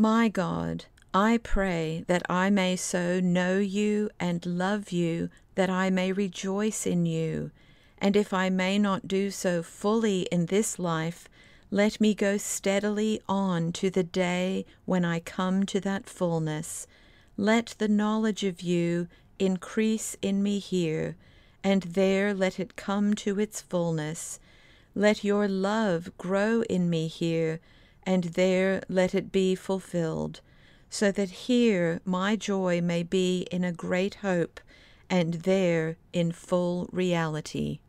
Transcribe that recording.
My God, I pray that I may so know you and love you that I may rejoice in you, and if I may not do so fully in this life, let me go steadily on to the day when I come to that fullness. Let the knowledge of you increase in me here, and there let it come to its fullness. Let your love grow in me here, and there let it be fulfilled, so that here my joy may be in a great hope, and there in full reality.